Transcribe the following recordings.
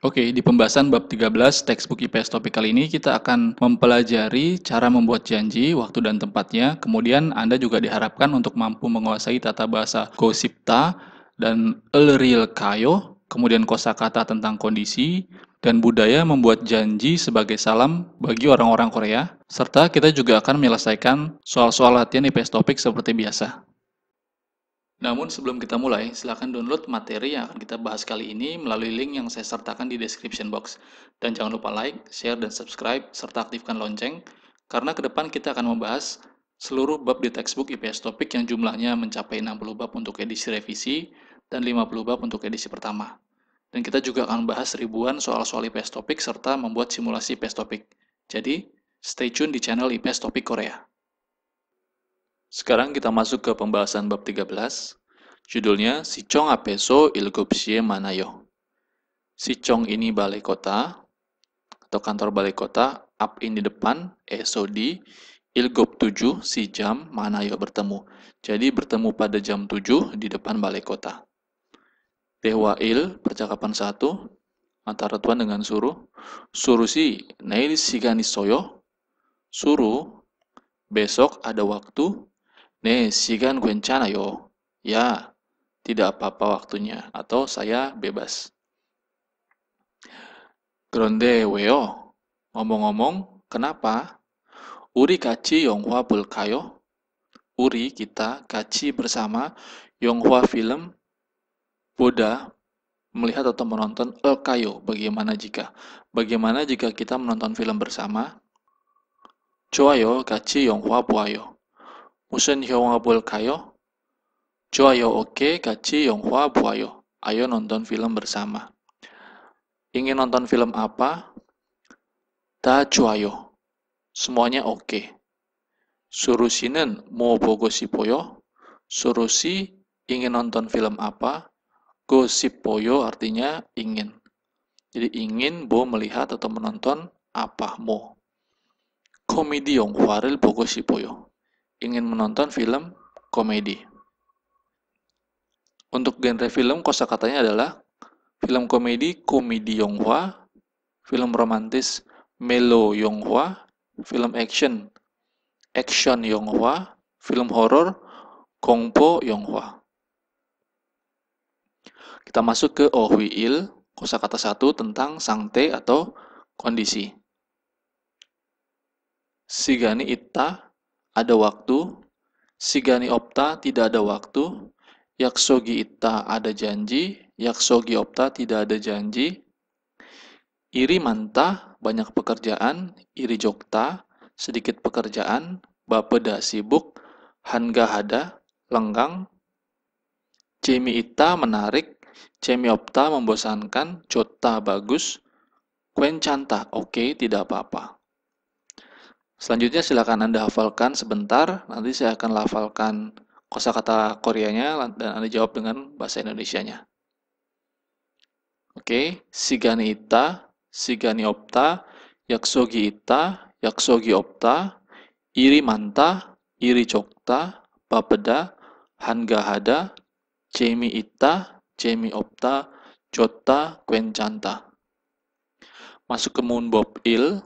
Oke, di pembahasan bab 13 textbook IPS topik kali ini kita akan mempelajari cara membuat janji, waktu dan tempatnya. Kemudian Anda juga diharapkan untuk mampu menguasai tata bahasa Gosipta dan Elril Kayo, kemudian kosakata tentang kondisi dan budaya membuat janji sebagai salam bagi orang-orang Korea, serta kita juga akan menyelesaikan soal-soal latihan IPS topik seperti biasa. Namun sebelum kita mulai, silahkan download materi yang akan kita bahas kali ini melalui link yang saya sertakan di description box. Dan jangan lupa like, share, dan subscribe, serta aktifkan lonceng, karena ke depan kita akan membahas seluruh bab di textbook IPS topik yang jumlahnya mencapai 60 bab untuk edisi revisi dan 50 bab untuk edisi pertama. Dan kita juga akan membahas ribuan soal-soal IPS topik serta membuat simulasi IPS topik. Jadi, stay tune di channel IPS Topik Korea. Sekarang kita masuk ke pembahasan bab 13. Judulnya si Sichong Apeso Il Gopsie Manayo. Sichong ini balai kota atau kantor balai kota, up in di depan, eso di, il gop 7, si jam, manayo bertemu. Jadi bertemu pada jam 7 di depan balai kota. Dewa il, percakapan satu, antara tuan dengan suruh. Suruh si, nail sigani soyo, suruh, besok ada waktu, Nih, sigan guencana yo. Ya, tidak apa-apa waktunya. Atau saya bebas. Gronde weo. Ngomong-ngomong, kenapa? Uri kaci pul bulkayo. Uri kita kaci bersama Yonghua film Buddha melihat atau menonton El Kayo. Bagaimana jika? Bagaimana jika kita menonton film bersama? yo kaci Yonghua buayo. 무슨 영화 볼까요? 좋아요, oke, okay. 같이 영화 보아요. Ayo nonton film bersama. Ingin nonton film apa? Da 좋아요. Semuanya oke. Okay. mo mau bogo sipoyo. Suruh si ingin nonton film apa? Go sipoyo artinya ingin. Jadi ingin bo melihat atau menonton apa mo. Komedi Yonghua waril bogo sipoyo ingin menonton film komedi. Untuk genre film, kosa katanya adalah film komedi komedi Yonghua, film romantis Melo Yonghua, film action action Yonghua, film horor Kongpo Yonghua. Kita masuk ke Ohui Il, kosakata satu tentang sangte atau kondisi. Sigani ita ada waktu, sigani opta tidak ada waktu, yaksogi Ita ada janji, yaksogi opta tidak ada janji, iri manta banyak pekerjaan, iri jokta sedikit pekerjaan, bapeda sibuk, hanga hada lenggang, cemi Ita menarik, cemi opta membosankan, jota bagus, Kuen canta, oke, okay, tidak apa-apa. Selanjutnya silakan Anda hafalkan sebentar, nanti saya akan lafalkan kosakata Koreanya dan Anda jawab dengan bahasa Indonesianya. Oke, sigani ita, sigani opta, yaksogi ita, yaksogi opta, iri manta, iri cokta, papeda, hangahada, cemi ita, cemi opta, jota, kwencanta. Masuk ke moon il,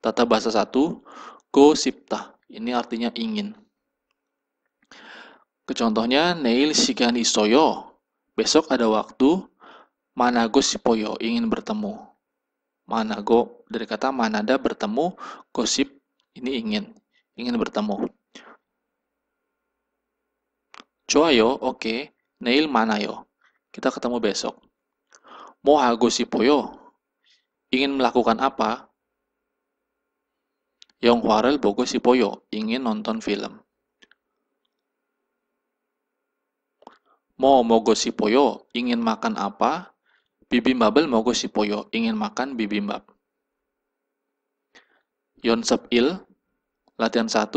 Tata bahasa satu, sipta. Ini artinya ingin. Kecontohnya, Neil Shigani Soyo. Besok ada waktu, Manago Sipoyo ingin bertemu. Manago dari kata manada bertemu, gosip ini ingin, ingin bertemu. Coyo, oke, okay. Neil yo? Kita ketemu besok. Mohago Sipoyo ingin melakukan apa? Yong Huarel Bogo Sipoyo ingin nonton film. Mo Mogo Sipoyo ingin makan apa? Bibimbabel Mogo Sipoyo ingin makan bibimbap. Sep Il, latihan 1,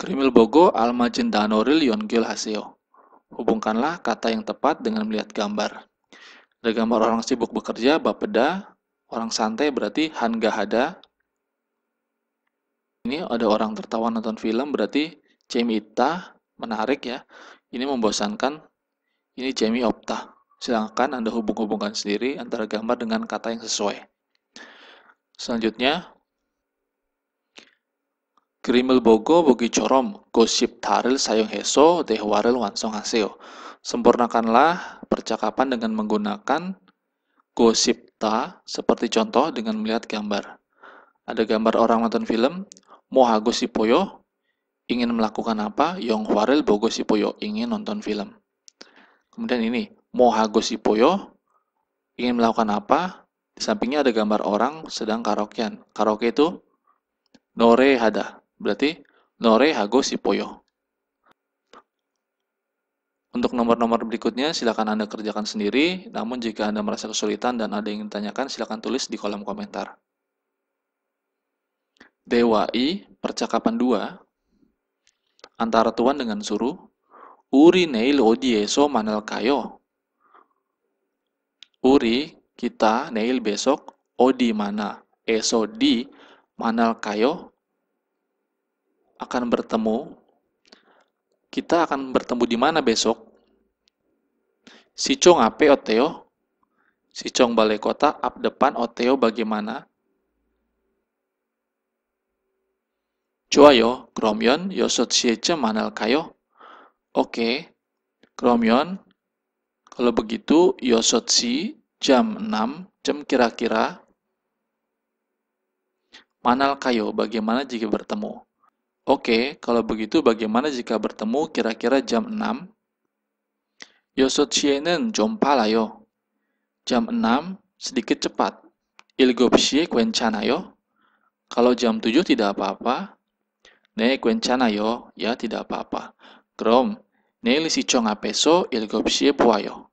Krimil Bogo Alma Yon Gil Haseo. Hubungkanlah kata yang tepat dengan melihat gambar. Ada gambar orang sibuk bekerja, bapeda, orang santai berarti hangahada, ini ada orang tertawa nonton film berarti Jamie Ita menarik ya. Ini membosankan. Ini Jamie Opta. Silahkan Anda hubung-hubungkan sendiri antara gambar dengan kata yang sesuai. Selanjutnya, Grimel bogo bogi corom, gosip taril sayung heso, teh waril wansong haseo. Sempurnakanlah percakapan dengan menggunakan gosip ta seperti contoh dengan melihat gambar. Ada gambar orang nonton film, Mohago poyo ingin melakukan apa? Yong Huarel Bogo Sipoyo ingin nonton film. Kemudian ini, Mohago poyo ingin melakukan apa? Di sampingnya ada gambar orang sedang karaokean. Karaoke itu Nore Hada, berarti Nore Hago Sipoyo. Untuk nomor-nomor berikutnya, silakan Anda kerjakan sendiri. Namun, jika Anda merasa kesulitan dan ada yang ingin tanyakan, silakan tulis di kolom komentar. DWI percakapan dua antara tuan dengan suruh Uri neil odieso manel kayo. Uri kita neil besok odi mana eso di manel kayo akan bertemu. Kita akan bertemu di mana besok? Sicong ape oteo? Sicong balai kota ap depan oteo bagaimana? 좋아요. 그러면 6시에쯤 만날까요? 오케이. 그러면 kalau begitu 6시 jam 6 jam kira-kira manalkayo bagaimana jika bertemu? Oke, okay, kalau begitu bagaimana jika bertemu kira-kira jam 6? Yosotshie는 좀 빨라요. Jam 6 sedikit cepat. Ilgopshie 괜찮아요? Kalau jam 7 tidak apa-apa, Ne kwenchana yo, ya tidak apa-apa. Krom, ne li si conga peso il gopsie buayo.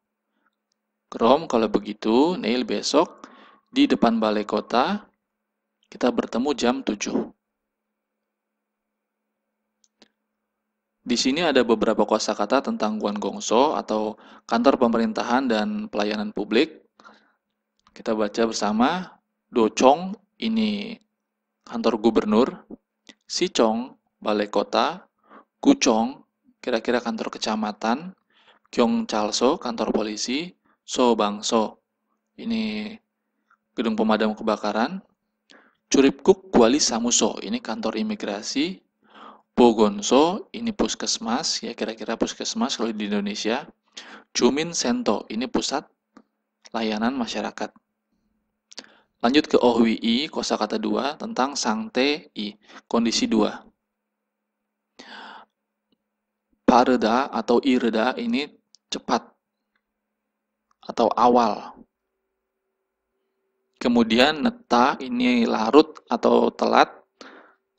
Krom kalau begitu, Neil besok di depan balai kota, kita bertemu jam 7. Di sini ada beberapa kata tentang Guan Gongso atau kantor pemerintahan dan pelayanan publik. Kita baca bersama Dochong ini kantor gubernur, Sichong, balai kota, Kuchong, kira-kira kantor kecamatan, Chalso, kantor polisi, Sobangso. Ini gedung pemadam kebakaran. Curipkuk Kuali Samuso, ini kantor imigrasi. Bogonso, ini puskesmas, ya kira-kira puskesmas kalau di Indonesia. Jumin Sento, ini pusat layanan masyarakat. Lanjut ke Ohwi kata 2 tentang Sangte I, kondisi 2. Pareda atau ireda ini cepat atau awal. Kemudian neta ini larut atau telat.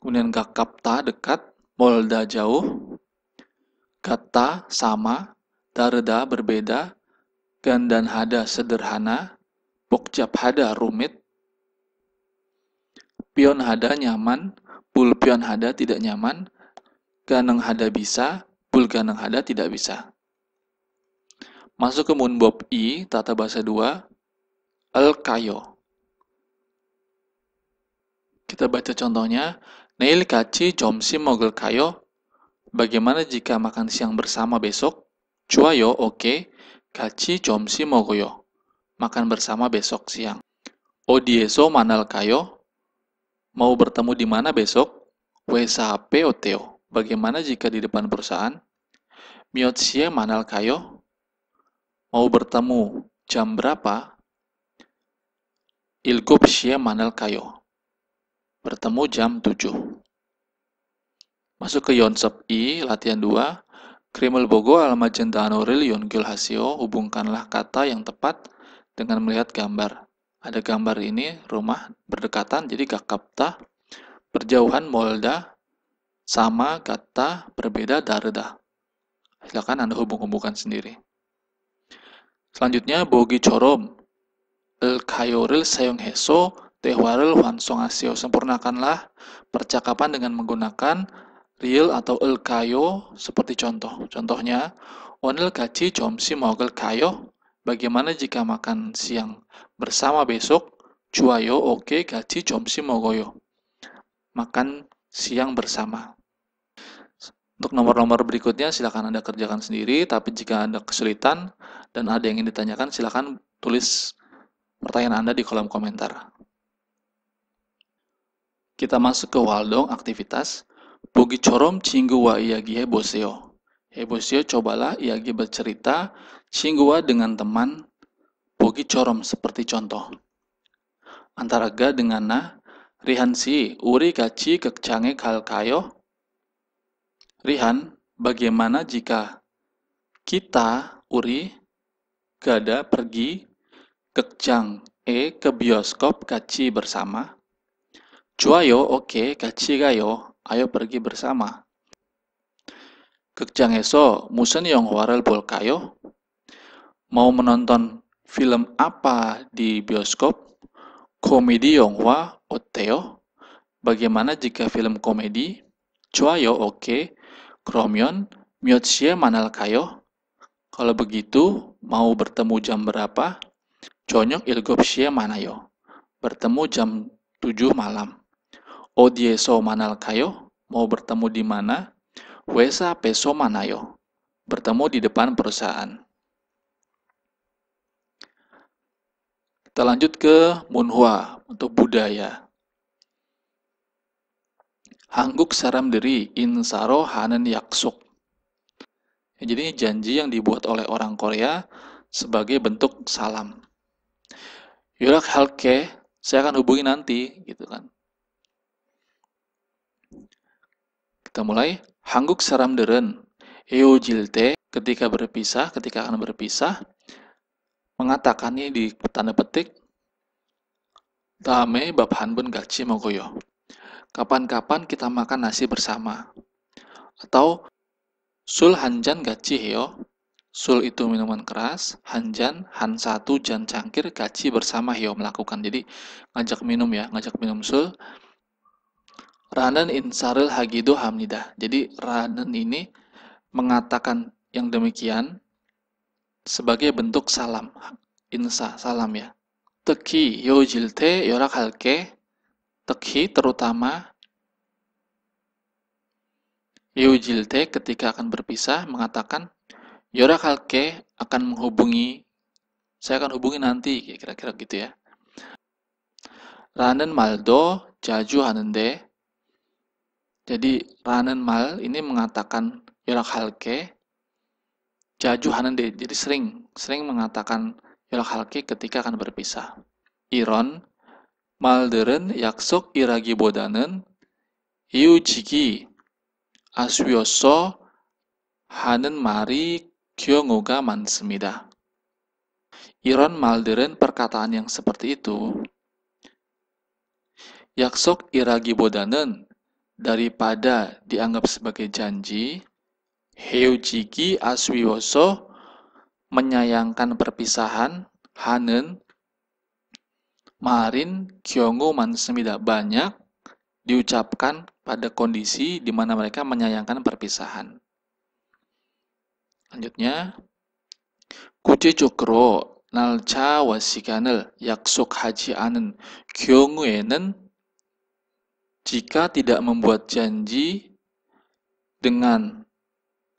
Kemudian gakapta dekat, molda jauh. Gata sama, dareda berbeda, gandan hada sederhana, bokjap hada rumit, pion hada nyaman, bul pion hada tidak nyaman, ganeng hada bisa, bul ganeng hada tidak bisa. Masuk ke moonbob I, tata bahasa 2, el kayo. Kita baca contohnya, Neil kaci jomsi mogel kayo, bagaimana jika makan siang bersama besok? Cuayo oke, okay. kaci jomsi mogoyo, makan bersama besok siang. Odieso manal kayo, Mau bertemu di mana besok? WSHP Oteo. Bagaimana jika di depan perusahaan? Miotsie manal kayo? Mau bertemu jam berapa? Ilgup sie manal kayo. Bertemu jam 7. Masuk ke Yonsep I, latihan 2. Krimel Bogo alma jendano relion gil hasio, hubungkanlah kata yang tepat dengan melihat gambar. Ada gambar ini, rumah berdekatan, jadi gakapta, berjauhan molda, sama kata berbeda darda. silakan Anda hubung-hubungkan sendiri. Selanjutnya, bogi corom. El kayoril sayong heso, tehwaril wansong asio. Sempurnakanlah percakapan dengan menggunakan real atau el kayo seperti contoh. Contohnya, onel gaji comsi mogel kayo, Bagaimana jika makan siang bersama besok? Cuayo oke gaji jomsi mogoyo. Makan siang bersama. Untuk nomor-nomor berikutnya silakan Anda kerjakan sendiri, tapi jika Anda kesulitan dan ada yang ingin ditanyakan silakan tulis pertanyaan Anda di kolom komentar. Kita masuk ke Waldong aktivitas Bugi corom cinggu wa boseo. heboseo. boseo cobalah iagi bercerita Singgua dengan teman, Bogi Corom seperti contoh. Antara ga dengan na, si, Uri kaci Gaci kal kayo. Rihan, bagaimana jika kita, Uri, Gada pergi kecang E ke bioskop kaci bersama? Cuayo, oke, okay, Gaci Gayo, ayo pergi bersama. Kecang eso, musen yong warel bol kayo, mau menonton film apa di bioskop, komedi Yonghua Oteo? bagaimana jika film komedi Cuyo, Oke, Kromion, Miyotsie Manal Kayo, kalau begitu mau bertemu jam berapa? Conyok Ilgopsie Manayo, bertemu jam 7 malam. Odieso Manal Kayo, mau bertemu di mana? Wesa Peso Manayo, bertemu di depan perusahaan. Kita lanjut ke Munhwa untuk budaya. Hangguk saram diri insaro hanen yaksuk. Ya, jadi janji yang dibuat oleh orang Korea sebagai bentuk salam. Yurak halke, saya akan hubungi nanti, gitu kan. Kita mulai. Hangguk saram deren, eo jilte, ketika berpisah, ketika akan berpisah, mengatakan ini di tanda petik Tame bab hanbun gaci mogoyo. Kapan-kapan kita makan nasi bersama. Atau sul hanjan gaci heo. Sul itu minuman keras, hanjan, han satu, jan cangkir, gaci bersama heo melakukan. Jadi ngajak minum ya, ngajak minum sul. Ranen insaril hagido nida Jadi Ranen ini mengatakan yang demikian sebagai bentuk salam. Insa, salam ya. Teki yojilte yorak halke. Teki terutama yojilte ketika akan berpisah mengatakan yorak halke akan menghubungi saya akan hubungi nanti kira-kira gitu ya. Ranen maldo jaju hanende. Jadi ranen mal ini mengatakan yorak halke Jaju Hanende jadi sering, sering mengatakan yolak halki ketika akan berpisah. Iron, malderen yaksok iragi bodanen, iujigi, aswioso, hanen mari kyongoga mansemida. Iron malderen perkataan yang seperti itu Yaksok iragi bodanen daripada dianggap sebagai janji, Heujiki Aswiyoso menyayangkan perpisahan Hanen Marin Kyongu Mansemida banyak diucapkan pada kondisi di mana mereka menyayangkan perpisahan. Lanjutnya, Kuce Jokro nalcha wasikanel yaksuk haji anen kyonguenen jika tidak membuat janji dengan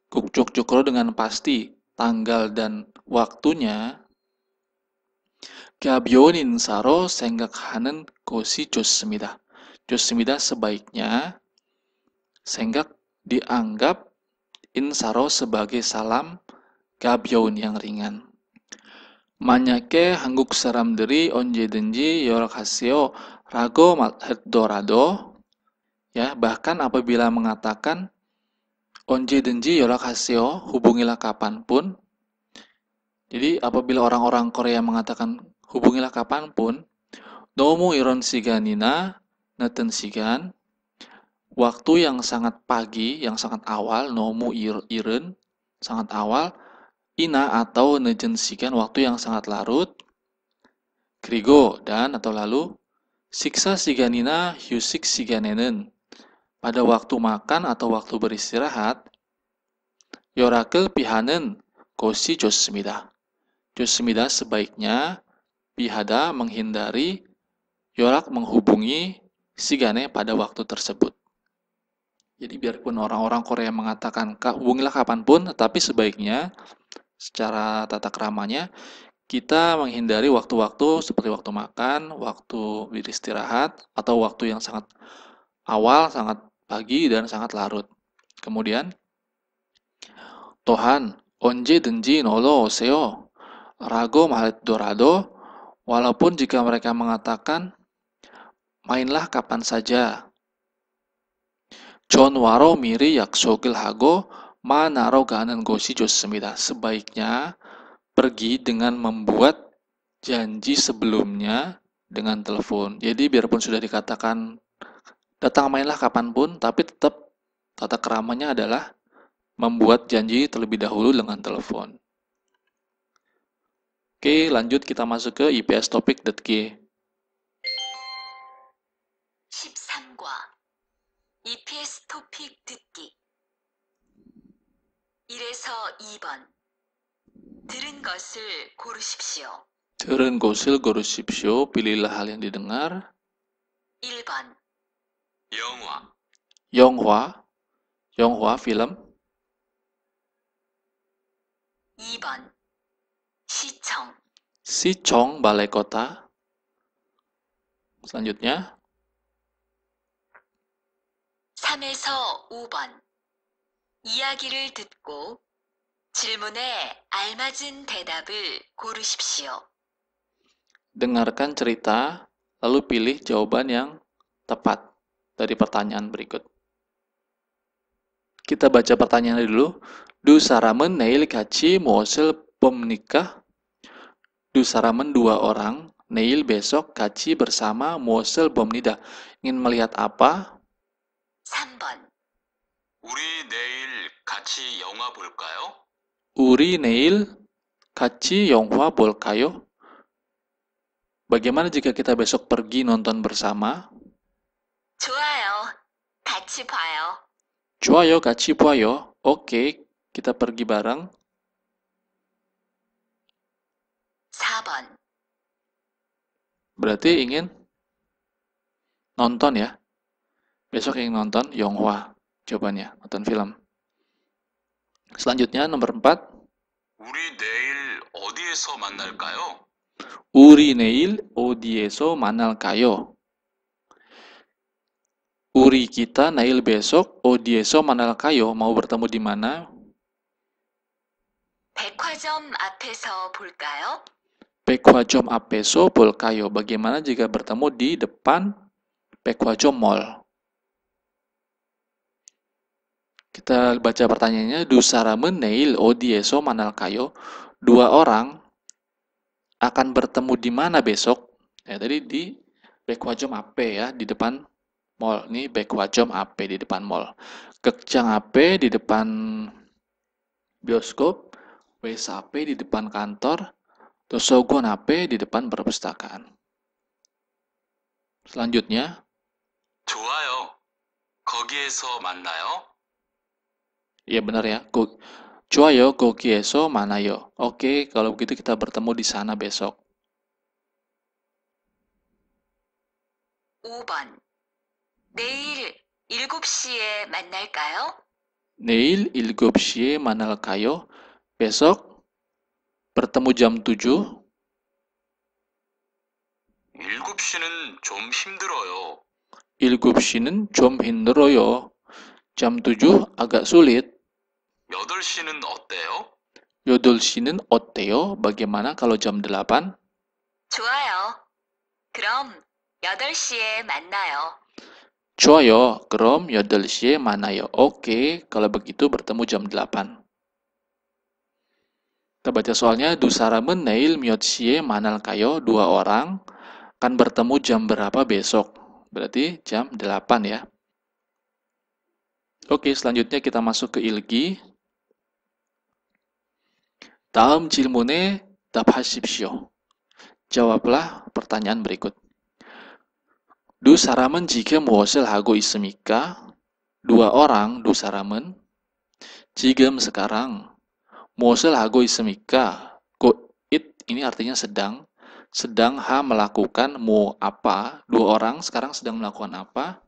Kukcuk Cukro dengan pasti tanggal dan waktunya Gabyonin saro senggak hanen kosi semida. Jus semida sebaiknya senggak dianggap insaro sebagai salam gabyon yang ringan. Manyake hangguk seram diri onje denji yorakasio rago malhet dorado. Ya, bahkan apabila mengatakan Onje denji yola kasio, hubungilah kapanpun. Jadi apabila orang-orang Korea mengatakan hubungilah kapanpun, Nomu iron siganina, neten sigan, waktu yang sangat pagi, yang sangat awal, nomu iren, sangat awal, ina atau sigan, waktu yang sangat larut, krigo dan atau lalu, siksa siganina hyusik siganenen, pada waktu makan atau waktu beristirahat, yorake pihanen kosi josmida. Josmida sebaiknya pihada menghindari yorak menghubungi sigane pada waktu tersebut. Jadi biarpun orang-orang Korea mengatakan kak hubungilah kapanpun, tetapi sebaiknya secara tata keramanya kita menghindari waktu-waktu seperti waktu makan, waktu beristirahat, atau waktu yang sangat awal, sangat pagi dan sangat larut. Kemudian, Tuhan, onje denji nolo Seo, rago mahalit dorado, walaupun jika mereka mengatakan, mainlah kapan saja. John waro miri yak sogil hago, manaro ganen gosi josemida. Sebaiknya, pergi dengan membuat janji sebelumnya dengan telepon. Jadi biarpun sudah dikatakan Datang mainlah kapanpun, tapi tetap tata keramanya adalah membuat janji terlebih dahulu dengan telepon. Oke, lanjut kita masuk ke IPS Topic.g. 13과 EPS 토픽 듣기 1에서 2번 들은 것을 고르십시오. 들은 것을 고르십시오. Pilihlah hal yang didengar. 1번 Yonghua. Yonghua. Yonghua film. 2번. 시청. 시청 Balai Kota. Selanjutnya. 3에서 5번. 이야기를 듣고 질문에 알맞은 대답을 고르십시오. Dengarkan cerita, lalu pilih jawaban yang tepat dari pertanyaan berikut. Kita baca pertanyaannya dulu. Du Saramen Neil Kaci mosel Pemnikah. Du Saramen dua orang. Neil besok Kaci bersama mosel pemnida. Ingin melihat apa? 3번. 우리 내일 같이 영화 볼까요? 우리 내일 같이 영화 볼까요? Bagaimana jika kita besok pergi nonton bersama? 좋아요. 같이 봐요. 좋아요, 같이 봐요. 오케이. 기타 pergi bareng. 4번. Berarti ingin nonton ya. Besok ingin nonton Yonghua. Jawabannya, nonton film. Selanjutnya nomor 4. 우리 내일 어디에서 만날까요? 우리 내일 어디에서 만날까요? Uri kita nail besok, Odieso manal kayo mau bertemu di mana? Pekwajom apeso bulkayo. Kayo. apeso Bagaimana jika bertemu di depan Pekwajom Mall? Kita baca pertanyaannya. Dusaramen nail Odieso manal kayo. Dua orang akan bertemu di mana besok? Ya, tadi di Pekwajom Ape ya, di depan mall. Ini Bekwajom AP di depan mall. Kekjang AP di depan bioskop. Wes AP di depan kantor. Tosogon AP di depan perpustakaan. Selanjutnya. 좋아요. 거기에서 만나요. Iya benar ya. koki eso, mana yo? Oke, kalau begitu kita bertemu di sana besok. 5 내일 7시에 만날까요? 내일 7시에 만날까요? besok bertemu jam 7. 7시는 좀 힘들어요. 7시는 좀 힘들어요. jam 7 agak sulit. 8시는 어때요? 8시는 어때요? Bagaimana kalau jam 8? 좋아요. 그럼 8시에 만나요. Coyo, yodel Grom, mana yo? Oke, kalau begitu bertemu jam 8. Kita baca soalnya, Dusaramen Nail Myotsye Manal Kayo, dua orang, kan bertemu jam berapa besok? Berarti jam 8 ya. Oke, selanjutnya kita masuk ke ilgi. Taum cilmune tabhasibsyo. Jawablah pertanyaan berikut. Dusaraman jika muwasil hago ismika, dua orang dusaraman. Jika sekarang, muwasil hago ismika, go it ini artinya sedang, sedang ha melakukan mu apa, dua orang sekarang sedang melakukan apa.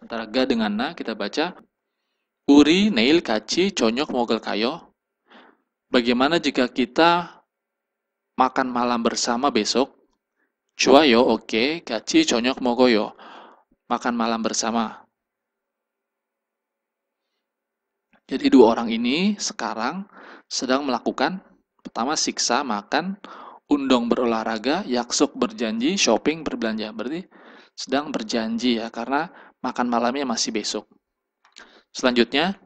Antara ga dengan na kita baca, uri nail kaci conyok mogel kayo. Bagaimana jika kita makan malam bersama besok? Cuayo oke, okay. gaji jonyok mogoyo. Makan malam bersama. Jadi dua orang ini sekarang sedang melakukan pertama siksa makan, undong berolahraga, yaksuk berjanji, shopping berbelanja. Berarti sedang berjanji ya karena makan malamnya masih besok. Selanjutnya,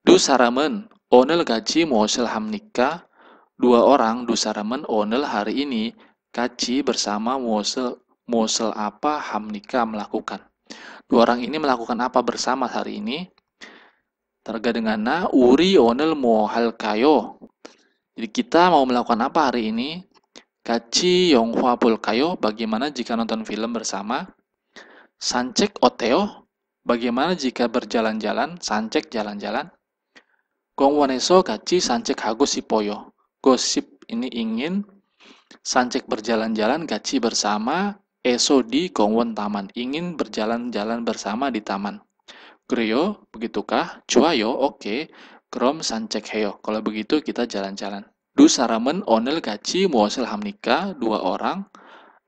du saramen, onel gaji muasil hamnika. Dua orang du saramen, onel hari ini Kaci bersama Mosel, Mosel apa Hamnika melakukan. Dua orang ini melakukan apa bersama hari ini? Terga dengan na uri onel mohal kayo. Jadi kita mau melakukan apa hari ini? Kaci yonghua pul kayo. Bagaimana jika nonton film bersama? Sancek oteo. Bagaimana jika berjalan-jalan? Sancek jalan-jalan. Gong waneso kaci sancek hago sipoyo. Gosip ini ingin Sancek berjalan-jalan gaci bersama, Eso di Gongwon Taman, ingin berjalan-jalan bersama di taman. Guryo, begitukah? Cuayo, oke. Okay. Grom Sancek heyo. Kalau begitu kita jalan-jalan. Du Saramen Onel Gaci Muasil Hamnika, dua orang,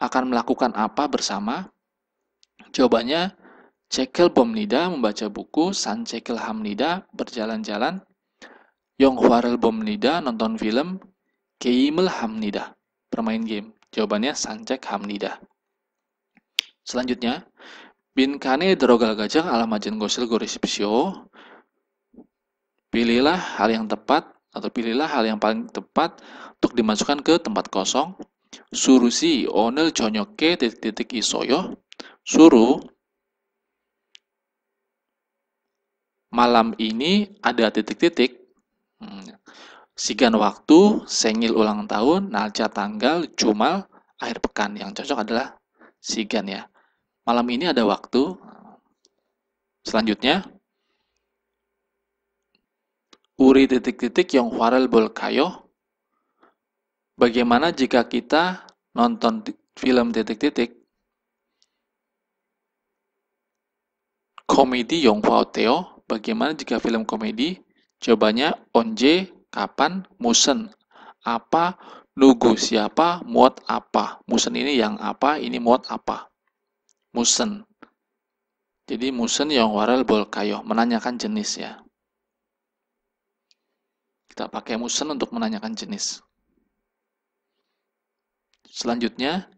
akan melakukan apa bersama? Jawabannya, Cekel Bomnida membaca buku, Sancekel Hamnida berjalan-jalan, Yong Hwarel Bomnida nonton film, Keimel Hamnida bermain game? Jawabannya Sancek Hamnida. Selanjutnya, Bin Kane Drogal Gajang ala Majen Gosil Goris Pisio. Pilihlah hal yang tepat atau pilihlah hal yang paling tepat untuk dimasukkan ke tempat kosong. Surusi onel conyoke titik-titik isoyo. Suruh malam ini ada titik-titik. Hmm. Sigan waktu, sengil ulang tahun, nalca tanggal, cumal, akhir pekan. Yang cocok adalah sigan ya. Malam ini ada waktu. Selanjutnya, uri titik-titik yang huarel bol kayo. Bagaimana jika kita nonton film titik-titik komedi Yong Hwao Bagaimana jika film komedi? Jawabannya onje kapan, musen, apa, nugu, siapa, muat apa. Musen ini yang apa, ini muat apa. Musen. Jadi musen yang waral bol kayo, menanyakan jenis ya. Kita pakai musen untuk menanyakan jenis. Selanjutnya,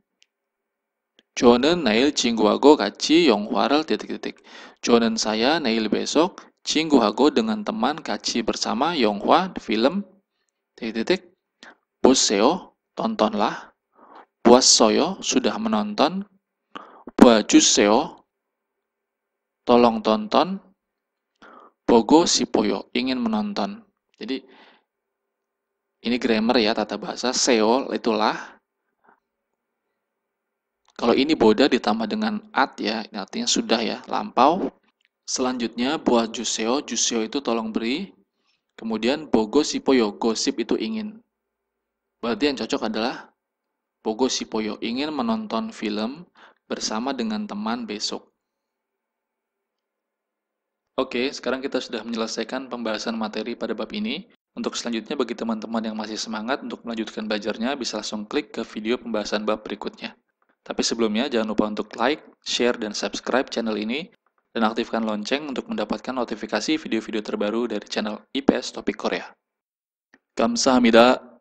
Jonen nail cingguago kaci yong waral titik-titik. Jonen saya nail besok, Cingguhago dengan teman kaci bersama Yonghua di film titik titik Boseo tontonlah Buas Soyo sudah menonton Baju Seo tolong tonton Bogo Sipoyo ingin menonton jadi ini grammar ya tata bahasa Seo itulah kalau ini boda ditambah dengan at ya, artinya sudah ya, lampau. Selanjutnya buah juseo, juseo itu tolong beri. Kemudian bogo sipoyo, gosip itu ingin. Berarti yang cocok adalah bogo sipoyo, ingin menonton film bersama dengan teman besok. Oke, sekarang kita sudah menyelesaikan pembahasan materi pada bab ini. Untuk selanjutnya, bagi teman-teman yang masih semangat untuk melanjutkan belajarnya, bisa langsung klik ke video pembahasan bab berikutnya. Tapi sebelumnya, jangan lupa untuk like, share, dan subscribe channel ini dan aktifkan lonceng untuk mendapatkan notifikasi video-video terbaru dari channel IPS Topik Korea. Kamsahamida.